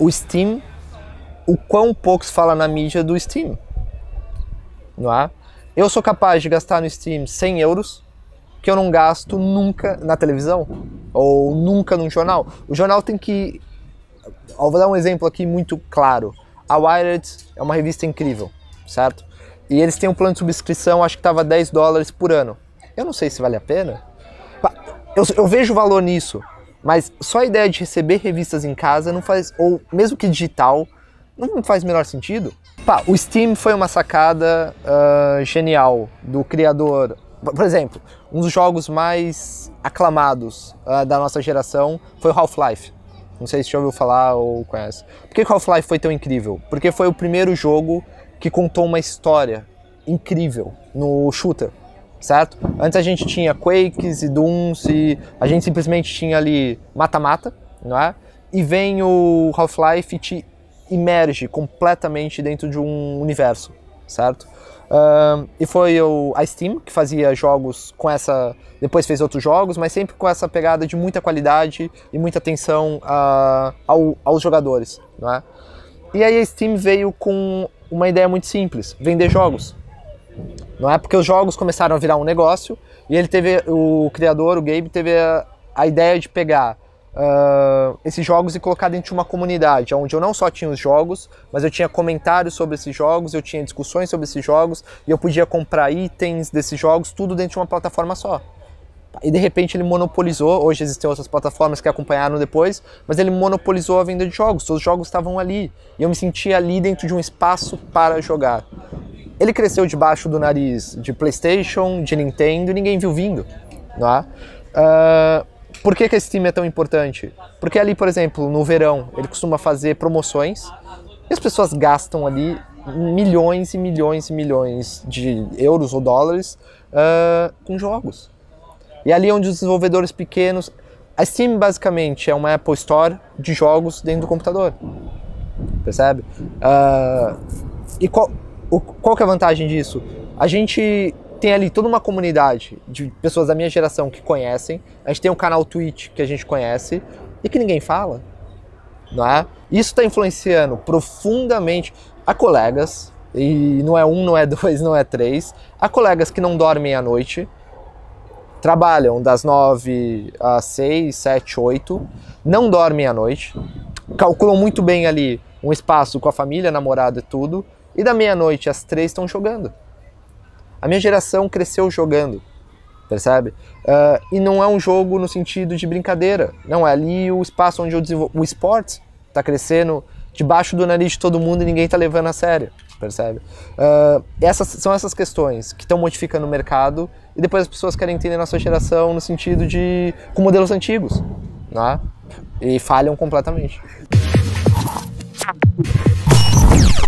o Steam, o quão pouco se fala na mídia do Steam, não é? Eu sou capaz de gastar no Steam 100 euros que eu não gasto nunca na televisão ou nunca num jornal. O jornal tem que. Eu vou dar um exemplo aqui muito claro. A Wired é uma revista incrível, certo? E eles têm um plano de subscrição, acho que estava 10 dólares por ano. Eu não sei se vale a pena. Eu, eu vejo valor nisso, mas só a ideia de receber revistas em casa não faz, ou mesmo que digital, não faz menor sentido. Pá, o Steam foi uma sacada uh, genial do criador. Por exemplo, um dos jogos mais aclamados uh, da nossa geração foi Half-Life. Não sei se já ouviu falar ou conhece. Por que Half-Life foi tão incrível? Porque foi o primeiro jogo que contou uma história incrível no shooter certo? Antes a gente tinha Quakes e Dooms e a gente simplesmente tinha ali mata-mata, não é? E vem o Half-Life e te emerge completamente dentro de um universo, certo? Uh, e foi o a Steam que fazia jogos com essa. Depois fez outros jogos, mas sempre com essa pegada de muita qualidade e muita atenção ao, aos jogadores, não é? E aí a Steam veio com uma ideia muito simples: vender jogos não é porque os jogos começaram a virar um negócio e ele teve, o criador, o Gabe, teve a, a ideia de pegar uh, esses jogos e colocar dentro de uma comunidade, onde eu não só tinha os jogos, mas eu tinha comentários sobre esses jogos, eu tinha discussões sobre esses jogos e eu podia comprar itens desses jogos, tudo dentro de uma plataforma só. E de repente ele monopolizou. Hoje existem outras plataformas que acompanharam depois, mas ele monopolizou a venda de jogos. Todos os jogos estavam ali. E eu me sentia ali dentro de um espaço para jogar. Ele cresceu debaixo do nariz de PlayStation, de Nintendo, e ninguém viu vindo. Né? Uh, por que, que esse time é tão importante? Porque ali, por exemplo, no verão, ele costuma fazer promoções e as pessoas gastam ali milhões e milhões e milhões de euros ou dólares uh, com jogos. E ali é onde os desenvolvedores pequenos. A Steam basicamente é uma Apple Store de jogos dentro do computador. Percebe? Uh, e qual, o, qual que é a vantagem disso? A gente tem ali toda uma comunidade de pessoas da minha geração que conhecem, a gente tem um canal Twitch que a gente conhece e que ninguém fala, não é? Isso está influenciando profundamente a colegas, e não é um, não é dois, não é três, a colegas que não dormem à noite, trabalham das nove às seis, sete, oito, não dormem à noite, calculam muito bem ali um espaço com a família, namorado e tudo, e da meia-noite às três estão jogando. A minha geração cresceu jogando, percebe? Uh, e não é um jogo no sentido de brincadeira. Não, é ali o espaço onde eu desenvolvo. O esporte está crescendo debaixo do nariz de todo mundo e ninguém está levando a sério, percebe? Uh, essas são essas questões que estão modificando o mercado e depois as pessoas querem entender a nossa geração no sentido de. com modelos antigos, né? E falham completamente.